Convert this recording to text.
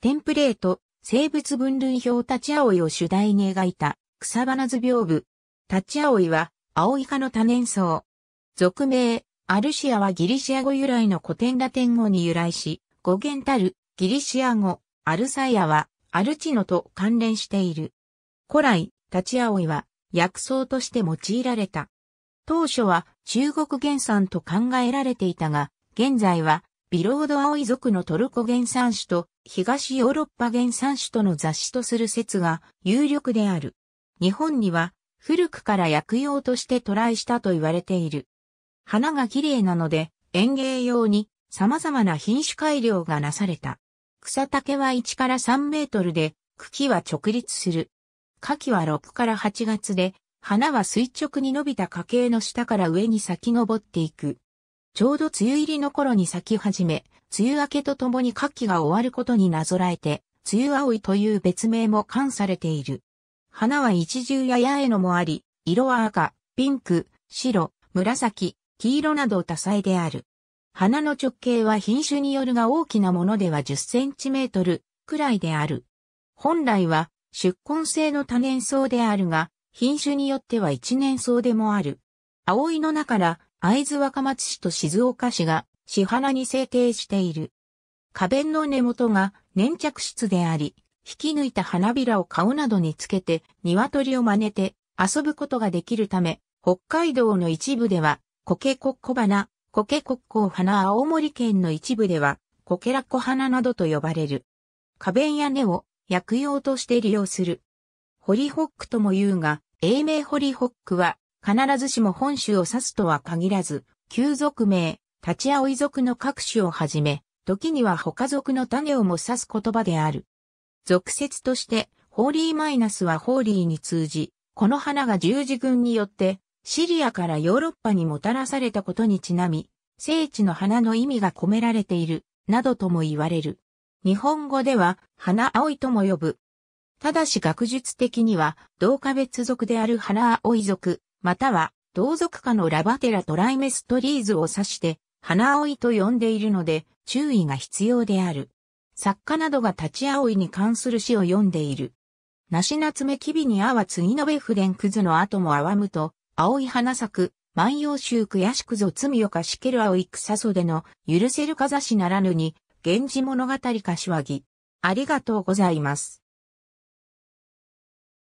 テンプレート、生物分類表立ち葵を主題に描いた草花図屏風。立ち葵は青イカの多年草。俗名、アルシアはギリシア語由来の古典ラテン語に由来し、語源たるギリシア語、アルサイアはアルチノと関連している。古来、立ち葵は薬草として用いられた。当初は中国原産と考えられていたが、現在はビロード青い族のトルコ原産種と東ヨーロッパ原産種との雑誌とする説が有力である。日本には古くから薬用として渡来したと言われている。花が綺麗なので園芸用に様々な品種改良がなされた。草丈は1から3メートルで茎は直立する。花季は6から8月で花は垂直に伸びた花茎の下から上に咲き上っていく。ちょうど梅雨入りの頃に咲き始め、梅雨明けとともに夏季が終わることになぞらえて、梅雨葵という別名も冠されている。花は一重や八重のもあり、色は赤、ピンク、白、紫、黄色など多彩である。花の直径は品種によるが大きなものでは10センチメートルくらいである。本来は出根性の多年草であるが、品種によっては一年草でもある。葵の中から会津若松市と静岡市が市花に制定している。花弁の根元が粘着質であり、引き抜いた花びらを顔などにつけて鶏を真似て遊ぶことができるため、北海道の一部では、コケコッコ花、コケコッコ花青森県の一部では、コケラコ花などと呼ばれる。花弁や根を薬用として利用する。ホリホックとも言うが、英名ホリホックは必ずしも本州を指すとは限らず、旧族名、立ち葵族の各種をはじめ、時には他族の種をも指す言葉である。俗説として、ホーリーマイナスはホーリーに通じ、この花が十字軍によって、シリアからヨーロッパにもたらされたことにちなみ、聖地の花の意味が込められている、などとも言われる。日本語では、花葵とも呼ぶ。ただし学術的には、同化別族である花葵族、または同族家のラバテラトライメストリーズを指して、花葵と呼んでいるので、注意が必要である。作家などが立ち葵に関する詩を読んでいる。梨つめきびにあわつのべふでんくずの後もあわむと、葵花咲く、万葉集悔しくぞ罪よかしける葵草袖の許せるかざしならぬに、源氏物語かしわぎ。ありがとうございます。